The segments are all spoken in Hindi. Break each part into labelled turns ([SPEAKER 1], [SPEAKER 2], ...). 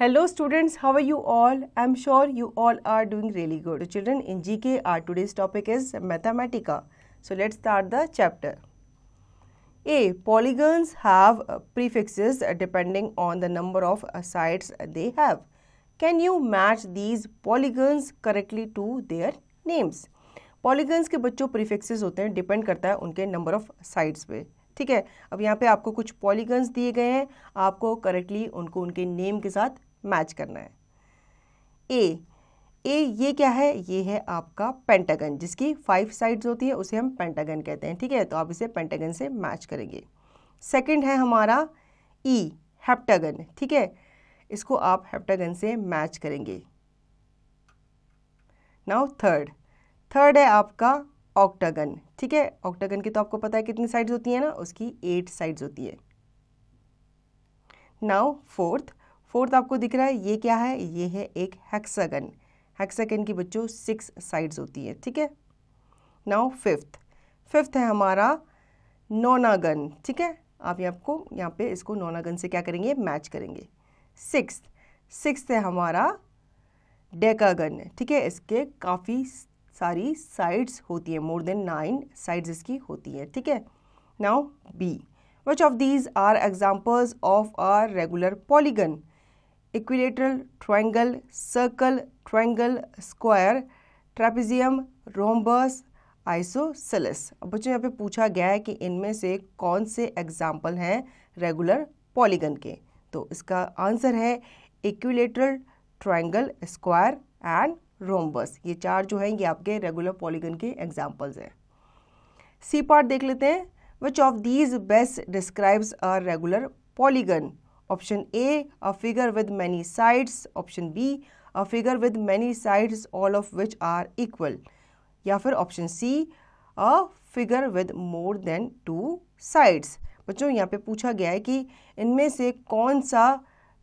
[SPEAKER 1] hello students how are you all I am sure you all are doing really good children in G K R today's topic is Mathematica so let start the chapter a polygons have prefix depending on the number of sides they have can you match these polygons correctly to their names polygons के बच्चों प्रीफिक्स होते हैं डिपेंड करता है उनके नंबर ऑफ साइड्स पे ठीक है अब यहाँ पे आपको कुछ पॉलीगन्स दिए गए हैं आपको करेक्टली उनको उनके नेम के साथ मैच करना है ए ए ये क्या है ये है आपका पेंटागन जिसकी फाइव साइड्स होती है उसे हम पेंटागन कहते हैं ठीक है तो आप इसे पेंटागन से मैच करेंगे सेकंड है हमारा ई e, हेप्टागन ठीक है इसको आप हेप्टागन से मैच करेंगे नाउ थर्ड थर्ड है आपका ऑक्टागन ठीक है ऑक्टागन की तो आपको पता है कितनी साइड्स होती है ना उसकी एट साइड्स होती है नाउ फोर्थ फोर्थ आपको दिख रहा है ये क्या है ये है एक हेक्सागन हेक्सागन की बच्चों सिक्स साइड्स होती है ठीक है नाउ फिफ्थ फिफ्थ है हमारा नोनागन ठीक है आप यहाँ को यहाँ पे इसको नोनागन से क्या करेंगे मैच करेंगे सिक्स सिक्स है हमारा डेकागन ठीक है इसके काफ़ी सारी साइड्स होती है मोर देन नाइन साइड्स इसकी होती है ठीक है now B which of these are examples of are regular polygon equilateral triangle circle triangle square trapezium rhombus isosceles बच्चों यहाँ पे पूछा गया है कि इनमें से कौन से एग्जाम्पल हैं रेगुलर पॉलीगन के तो इसका आंसर है equilateral triangle square and rhombus ये चार जो हैं ये आपके रेगुलर पॉलीगन के एग्जाम्पल्स हैं सी पार्ट देख लेते हैं which of these best describes are regular polygon option A a figure with many sides option B a figure with many sides all of which are equal या फिर option C a figure with more than two sides बच्चों यहाँ पे पूछा गया है कि इनमें से कौन सा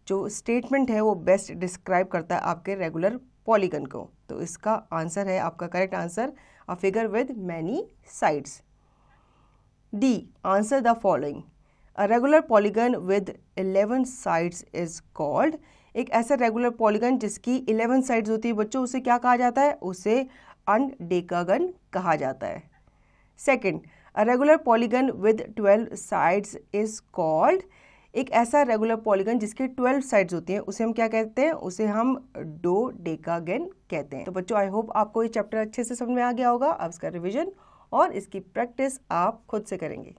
[SPEAKER 1] जो स्टेटमेंट है वो बेस्ट डिस्क्राइब करता है आपके रेगुलर पॉलीगन को तो इसका आंसर है आपका correct answer a figure with many sides D answer the following A regular polygon with 11 sides is called एक ऐसा रेगुलर पॉलीगन जिसकी 11 साइड्स होती है बच्चों उसे क्या कहा जाता है उसे अनडेकागन कहा जाता है second a regular polygon with 12 sides is called एक ऐसा रेगुलर पॉलीगन जिसके 12 साइड्स होती हैं उसे हम क्या कहते हैं उसे हम डो डेकागन कहते हैं तो बच्चों आई होप आपको ये चैप्टर अच्छे से समझ में आ गया होगा अब इसका रिविजन और इसकी प्रैक्टिस आप खुद से करेंगे